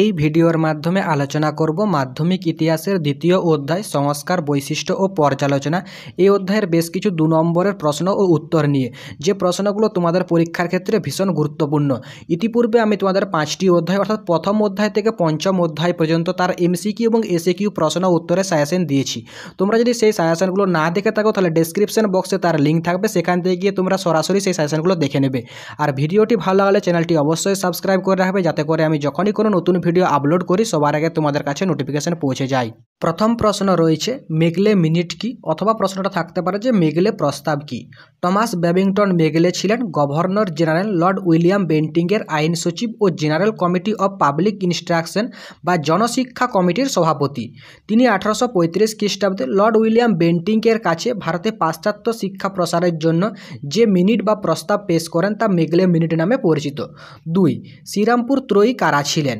এই ভিডিওর মাধ্যমে আলোচনা করব মাধ্যমিক ইতিহাসের দ্বিতীয় অধ্যায় সংস্কার বৈশিষ্ট্য ও পর্যালোচনা এই অধ্যায়ের বেশ কিছু দু নম্বরের প্রশ্ন ও উত্তর নিয়ে যে প্রশ্নগুলো তোমাদের পরীক্ষার ক্ষেত্রে ভীষণ গুরুত্বপূর্ণ ইতিপূর্বে আমি তোমাদের পাঁচটি অধ্যায় অর্থাৎ প্রথম অধ্যায় থেকে পঞ্চম অধ্যায় পর্যন্ত তার এমসিকিউ এবং এসিকিউ প্রশ্ন উত্তরে সায়াসেন দিয়েছি তোমরা যদি সেই সায়াসনগুলো না দেখে থাকো তাহলে ডেসক্রিপশন বক্সে তার লিঙ্ক থাকবে সেখান থেকে গিয়ে তোমরা সরাসরি সেই সায়াসনগুলো দেখে নেবে আর ভিডিওটি ভালো লাগলে চ্যানেলটি অবশ্যই সাবস্ক্রাইব করে রাখবে যাতে করে আমি যখনই কোনো নতুন ভিডিও আপলোড করি সবার আগে তোমাদের কাছে নোটিফিকেশন পৌঁছে যায় প্রথম প্রশ্ন রয়েছে মেগলে মিনিট কি অথবা প্রশ্নটা থাকতে পারে যে মেগলে প্রস্তাব কি টমাস ব্যাবিংটন মেগলে ছিলেন গভর্নর জেনারেল লর্ড উইলিয়াম বেন্টিংয়ের আইন সচিব ও general committee of public instruction বা জনশিক্ষা কমিটির সভাপতি তিনি আঠারোশো পঁয়ত্রিশ খ্রিস্টাব্দে লর্ড উইলিয়াম বেন্টিংয়ের কাছে ভারতে পাশ্চাত্য শিক্ষা প্রসারের জন্য যে মিনিট বা প্রস্তাব পেশ করেন তা মেগলে মিনিট নামে পরিচিত দুই শ্রীরামপুর ত্রয়ী কারা ছিলেন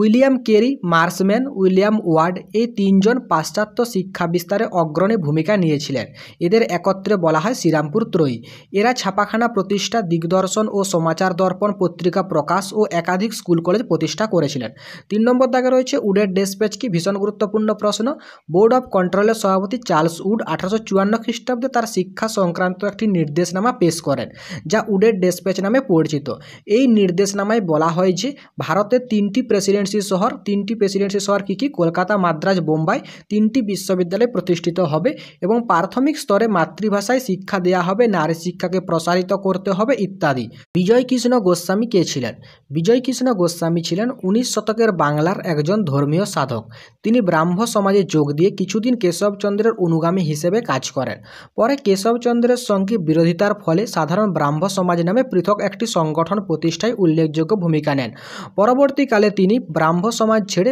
William Carey Marshman William Ward এই তিনজন পাশ্চাত্য শিক্ষা বিস্তারে অগ্রণী ভূমিকা নিয়েছিলেন এদের একত্রে বলা হয় শ্রীরামপুর ত্রয়ী এরা ছাপাখানা প্রতিষ্ঠা দিগদর্শন ও সমাচার দর্পণ পত্রিকা প্রকাশ ও একাধিক স্কুল কলেজ প্রতিষ্ঠা করেছিলেন তিন নম্বর দাগে রয়েছে উডের ডেসপ্যাচ কি ভীষণ গুরুত্বপূর্ণ প্রশ্ন বোর্ড অব কন্ট্রোলের সভাপতি চার্লস উড আঠারোশো চুয়ান্ন খ্রিস্টাব্দে তার শিক্ষা সংক্রান্ত একটি নির্দেশনামা পেশ করেন যা উডের ডেসপ্যাচ নামে পরিচিত এই নির্দেশনামায় বলা হয় যে ভারতের তিনটি প্রেসিডেন্সি শহর তিনটি প্রেসিডেন্সি শহর কী কী কলকাতা মাদ্রাজ বোম্বাই তিনটি বিশ্ববিদ্যালয় প্রতিষ্ঠিত হবে এবং প্রাথমিক স্তরে মাতৃভাষায় শিক্ষা দেয়া হবে নারী শিক্ষাকে প্রসারিত করতে হবে ইত্যাদি বিজয় কৃষ্ণ গোস্বামী কে ছিলেন বিজয় কৃষ্ণ গোস্বামী ছিলেন উনিশ শতকের বাংলার একজন ধর্মীয় সাধক তিনি ব্রাহ্ম সমাজে যোগ দিয়ে কিছুদিন কেশবচন্দ্রের অনুগামী হিসেবে কাজ করেন পরে কেশবচন্দ্রের সঙ্গে বিরোধিতার ফলে সাধারণ ব্রাহ্ম সমাজ নামে পৃথক একটি সংগঠন প্রতিষ্ঠায় উল্লেখযোগ্য ভূমিকা নেন পরবর্তীকালে তিনি ব্রাহ্ম সমাজ ছেড়ে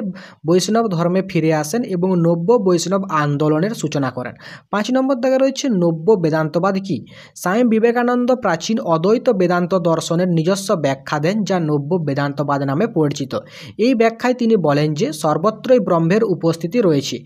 বৈষ্ণব ধর্মে ফিরে আসেন এবং নব্য বৈষ্ণব আন্দোলনের সূচনা করেন পাঁচ নম্বর দাগে রয়েছে নব্য বেদান্তবাদ কি স্বামী বিবেকানন্দ প্রাচীন অদ্বৈত বেদান্ত দর্শনের নিজস্ব ব্যাখ্যা দেন যা নব্য বেদান্তবাদ নামে পরিচিত এই ব্যাখ্যায় তিনি বলেন যে সর্বত্রই ব্রহ্মের উপস্থিতি রয়েছে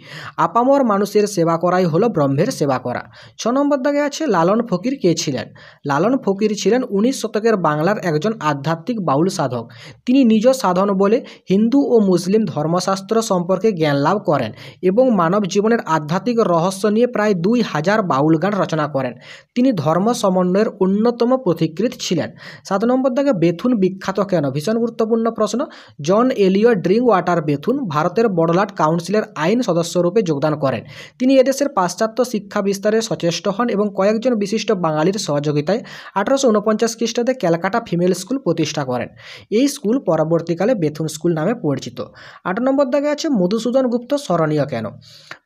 আপামর মানুষের সেবা করাই হলো ব্রহ্মের সেবা করা ছ নম্বর দাগে আছে লালন ফকির কে ছিলেন লালন ফকির ছিলেন উনিশ শতকের বাংলার একজন আধ্যাত্মিক বাউল সাধক তিনি নিজ সাধন বলে হিন্দু ও মুসলিম ধর্মশাস্ত্র সম্পর্কে জ্ঞান লাভ করেন এবং মানব জীবনের আধ্যাত্মিক রহস্য নিয়ে প্রায় দুই হাজার বাউল গান রচনা করেন তিনি ধর্ম সমন্বয়ের অন্যতম পথিকৃত ছিলেন সাত নম্বর দাগে বেথুন বিখ্যাত কেন ভীষণ গুরুত্বপূর্ণ প্রশ্ন John Elliot Drinkwater Bethune ভারতের বড়লাট কাউন্সিলের আইন সদস্যরূপে যোগদান করেন তিনি এদেশের পাশ্চাত্য শিক্ষা বিস্তারে সচেষ্ট হন এবং কয়েকজন বিশিষ্ট বাঙালির সহযোগিতায় আঠারোশো উনপঞ্চাশ খ্রিস্টাব্দে ক্যালকাটা ফিমেল স্কুল প্রতিষ্ঠা করেন এই স্কুল পরবর্তীকালে বেথুন স্কুল নামে পরিচিত আট নম্বর দাগে আছে মধুসূদন গুপ্ত স্মরণীয় কেন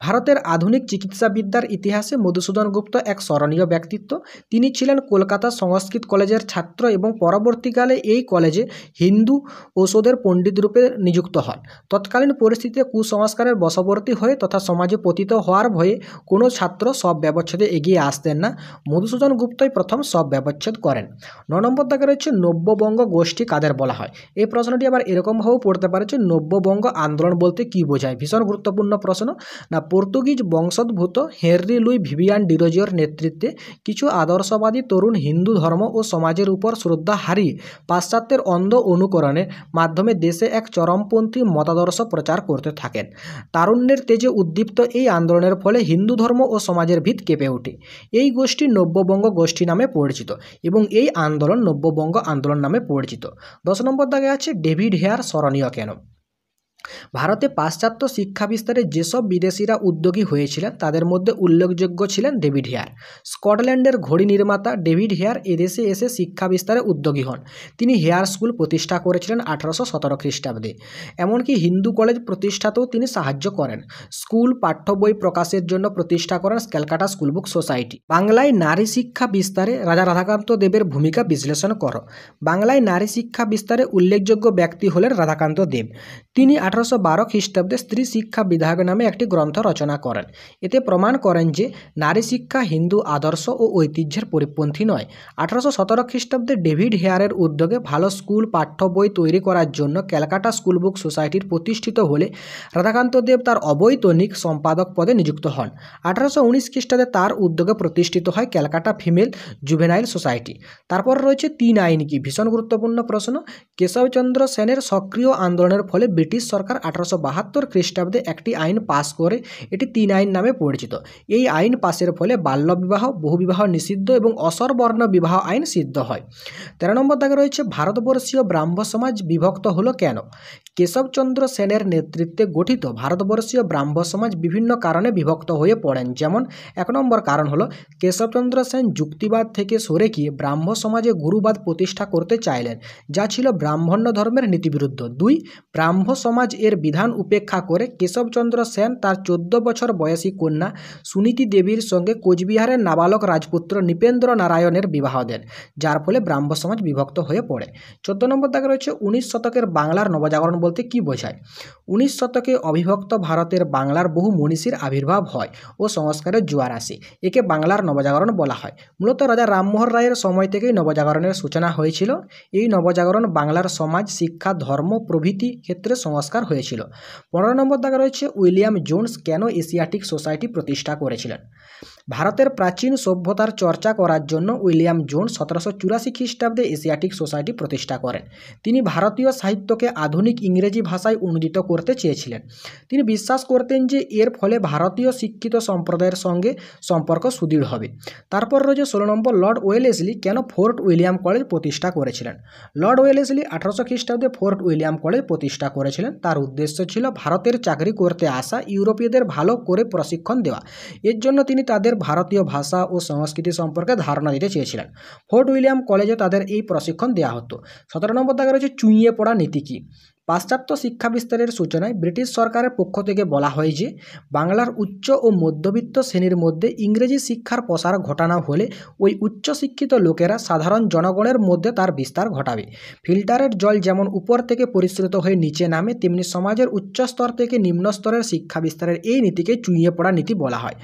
ভারতের আধুনিক চিকিৎসাবিদ্যার ইতিহাসে মধুসূদন গুপ্ত এক স্মরণীয় ব্যক্তিত্ব তিনি ছিলেন কলকাতা সংস্কৃত কলেজের ছাত্র এবং পরবর্তীকালে এই কলেজে হিন্দু ঔষধের পণ্ডিত রূপে নিযুক্ত হন তৎকালীন পরিস্থিতিতে কুসংস্কারের বশবর্তী হয়ে তথা সমাজে পতিত হওয়ার ভয়ে কোনো ছাত্র সব ব্যবচ্ছেদে এগিয়ে আসতেন না মধুসূদন গুপ্তই প্রথম সব ব্যবচ্ছেদ করেন ন নম্বর দেখা রয়েছে নব্যবঙ্গ গোষ্ঠী কাদের বলা হয় এই প্রশ্নটি আবার এরকমভাবেও পড়তে পারে যে নব্যবঙ্গ আন্দোলন বলতে কী বোঝায় ভীষণ গুরুত্বপূর্ণ গুরুত্বপূর্ণ প্রশ্ন না পর্তুগিজ বংশোদ্ভূত হেনরি লুই ভিভিয়ান ডিরোজিওর নেতৃত্বে কিছু আদর্শবাদী তরুণ হিন্দু ধর্ম ও সমাজের উপর শ্রদ্ধা হারিয়ে পাশ্চাত্যের অন্ধ অনুকরণের মাধ্যমে দেশে এক চরমপন্থী মতাদর্শ প্রচার করতে থাকেন তারুণ্যের তেজে উদ্দীপ্ত এই আন্দোলনের ফলে হিন্দু ধর্ম ও সমাজের ভিত কেঁপে ওঠে এই গোষ্ঠী নব্যবঙ্গ গোষ্ঠী নামে পরিচিত এবং এই আন্দোলন নব্যবঙ্গ আন্দোলন নামে পরিচিত দশ নম্বর দাগে আছে ডেভিড হেয়ার স্মরণীয় কেন ভারতে পাশ্চাত্য শিক্ষা বিস্তারে যেসব বিদেশিরা উদ্যোগী হয়েছিলেন তাদের মধ্যে উল্লেখযোগ্য ছিলেন ডেভিড হেয়ার স্কটল্যান্ডের ঘড়ি নির্মাতা ডেভিড হেয়ার এদেশে এসে শিক্ষা বিস্তারে উদ্যোগী হন তিনি হেয়ার স্কুল প্রতিষ্ঠা করেছিলেন আঠারোশো সতেরো খ্রিস্টাব্দে এমনকি হিন্দু কলেজ প্রতিষ্ঠাতেও তিনি সাহায্য করেন স্কুল পাঠ্য বই প্রকাশের জন্য প্রতিষ্ঠা করেন ক্যালকাটা স্কুল বুক সোসাইটি বাংলায় নারী শিক্ষা বিস্তারে রাজা রাধাকান্ত দেবের ভূমিকা বিশ্লেষণ করো বাংলায় নারী শিক্ষা বিস্তারে উল্লেখযোগ্য ব্যক্তি হলেন রাধাকান্ত দেব তিনি আঠারো আঠারোশো বারো খ্রিস্টাব্দে স্ত্রী শিক্ষা বিধায়ক নামে একটি গ্রন্থ রচনা করেন এতে প্রমাণ করেন যে নারী শিক্ষা হিন্দু আদর্শ ও ঐতিহ্যের পরিপন্থী নয় আঠারোশো সতেরো খ্রিস্টাব্দে ডেভিড হেয়ারের উদ্যোগে ভালো স্কুল পাঠ্য বই তৈরি করার জন্য ক্যালকাটা স্কুল বুক সোসাইটির প্রতিষ্ঠিত হলে রাধাকান্ত দেব তার অবৈতনিক সম্পাদক পদে নিযুক্ত হন আঠারোশো উনিশ খ্রিস্টাব্দে তার উদ্যোগে প্রতিষ্ঠিত হয় ক্যালকাটা ফিমেল জুভেনাইল সোসাইটি তারপর রয়েছে তিন আইন কি ভীষণ গুরুত্বপূর্ণ প্রশ্ন কেশবচন্দ্র সেনের সক্রিয় আন্দোলনের ফলে ব্রিটিশ সরকার আঠারোশো বাহাত্তর খ্রিস্টাব্দে একটি আইন পাস করে এটি তিন আইন নামে পরিচিত এই আইন পাসের ফলে বাল্যবিবাহ বহুবিবাহ নিষিদ্ধ এবং অসরবর্ণ বিবাহ আইন সিদ্ধ হয় তেরো নম্বর দাগে রয়েছে ভারতবর্ষীয় ব্রাহ্ম সমাজ বিভক্ত হলো কেন কেশবচন্দ্র সেনের নেতৃত্বে গঠিত ভারতবর্ষীয় ব্রাহ্ম সমাজ বিভিন্ন কারণে বিভক্ত হয়ে পড়েন যেমন এক নম্বর কারণ হলো কেশবচন্দ্র সেন যুক্তিবাদ থেকে সরে গিয়ে ব্রাহ্ম সমাজে গুরুবাদ প্রতিষ্ঠা করতে চাইলেন যা ছিল ব্রাহ্মণ্য ধর্মের নীতিবিরুদ্ধ দুই ব্রাহ্ম সমাজ সমাজ এর বিধান উপেক্ষা করে কেশবচন্দ্র সেন তার চোদ্দ বছর বয়সী কন্যা সুনীতি দেবীর সঙ্গে কোচবিহারের নাবালক রাজপুত্র নৃপেন্দ্র নারায়ণের বিবাহ দেন যার ফলে ব্রাহ্ম সমাজ বিভক্ত হয়ে পড়ে চোদ্দ নম্বর দাগে রয়েছে উনিশ শতকের বাংলার নবজাগরণ বলতে কি বোঝায় উনিশ শতকে অবিভক্ত ভারতের বাংলার বহু মনীষীর আবির্ভাব হয় ও সংস্কারের জোয়ার আসে একে বাংলার নবজাগরণ বলা হয় মূলত রাজা রামমোহন রায়ের সময় থেকেই নবজাগরণের সূচনা হয়েছিল এই নবজাগরণ বাংলার সমাজ শিক্ষা ধর্ম প্রভৃতি ক্ষেত্রে সংস্কার হয়েছিল পনেরো নম্বর দাগা রয়েছে উইলিয়াম জোন্স কেন এশিয়াটিক সোসাইটি প্রতিষ্ঠা করেছিলেন ভারতের প্রাচীন সভ্যতার চর্চা করার জন্য উইলিয়াম জোন সতেরোশো চুরাশি খ্রিস্টাব্দে এশিয়াটিক সোসাইটি প্রতিষ্ঠা করেন তিনি ভারতীয় সাহিত্যকে আধুনিক ইংরেজি ভাষায় অনুদিত করে করতে চেয়েছিলেন তিনি বিশ্বাস করতেন যে এর ফলে ভারতীয় শিক্ষিত সম্প্রদায়ের সঙ্গে সম্পর্ক সুদৃঢ় হবে তারপর রয়েছে ষোলো নম্বর লর্ড ওয়েলেসলি কেন ফোর্ট উইলিয়াম কলেজ প্রতিষ্ঠা করেছিলেন লর্ড ওয়েলেসলি আঠারোশো খ্রিস্টাব্দে ফোর্ট উইলিয়াম কলেজ প্রতিষ্ঠা করেছিলেন তার উদ্দেশ্য ছিল ভারতের চাকরি করতে আসা ইউরোপীয়দের ভালো করে প্রশিক্ষণ দেওয়া এর জন্য তিনি তাদের ভারতীয় ভাষা ও সংস্কৃতি সম্পর্কে ধারণা দিতে চেয়েছিলেন ফোর্ট উইলিয়াম কলেজে তাদের এই প্রশিক্ষণ দেওয়া হতো সতেরো নম্বর দেখা রয়েছে চুইয়ে পড়া নীতি কী পাশ্চাত্য শিক্ষা বিস্তারের সূচনায় ব্রিটিশ সরকারের পক্ষ থেকে বলা হয় যে বাংলার উচ্চ ও মধ্যবিত্ত শ্রেণীর মধ্যে ইংরেজি শিক্ষার প্রসার ঘটানো হলে ওই উচ্চশিক্ষিত লোকেরা সাধারণ জনগণের মধ্যে তার বিস্তার ঘটাবে ফিল্টারের জল যেমন উপর থেকে পরিশ্রিত হয়ে নিচে নামে তেমনি সমাজের উচ্চ স্তর থেকে নিম্ন স্তরের শিক্ষা বিস্তারের এই নীতিকে চুইয়ে পড়া নীতি বলা হয়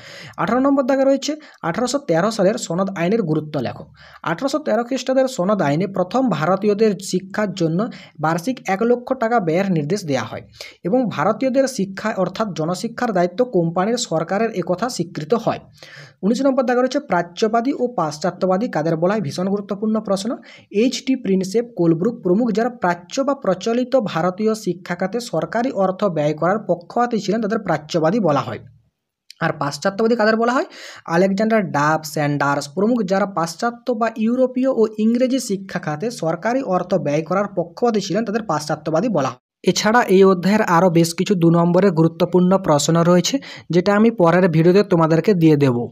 আঠারো নম্বর দাগে রয়েছে আঠারোশো সালের সনদ আইনের গুরুত্ব লেখক আঠারোশো তেরো খ্রিস্টাব্দের সনদ আইনে প্রথম ভারতীয়দের শিক্ষার জন্য বার্ষিক এক লক্ষ টাকা টাকা ব্যয়ের নির্দেশ দেওয়া হয় এবং ভারতীয়দের শিক্ষা অর্থাৎ জনশিক্ষার দায়িত্ব কোম্পানির সরকারের একথা স্বীকৃত হয় উনিশ নম্বর দাগা রয়েছে প্রাচ্যবাদী ও পাশ্চাত্যবাদী কাদের বলায় ভীষণ গুরুত্বপূর্ণ প্রশ্ন এইচ টি প্রিন্সেপ কোলব্রুক প্রমুখ যারা প্রাচ্য বা প্রচলিত ভারতীয় শিক্ষা খাতে সরকারি অর্থ ব্যয় করার পক্ষপাতি ছিলেন তাদের প্রাচ্যবাদী বলা হয় আর পাশ্চাত্যবাদী কাদের বলা হয় আলেকজান্ডার ডাব স্যান্ডার্স প্রমুখ যারা পাশ্চাত্য বা ইউরোপীয় ও ইংরেজি শিক্ষা খাতে সরকারি অর্থ ব্যয় করার পক্ষপাতী ছিলেন তাদের পাশ্চাত্যবাদী বলা এছাড়া এই অধ্যায়ের আরও বেশ কিছু দু নম্বরের গুরুত্বপূর্ণ প্রশ্ন রয়েছে যেটা আমি পরের ভিডিওতে তোমাদেরকে দিয়ে দেবো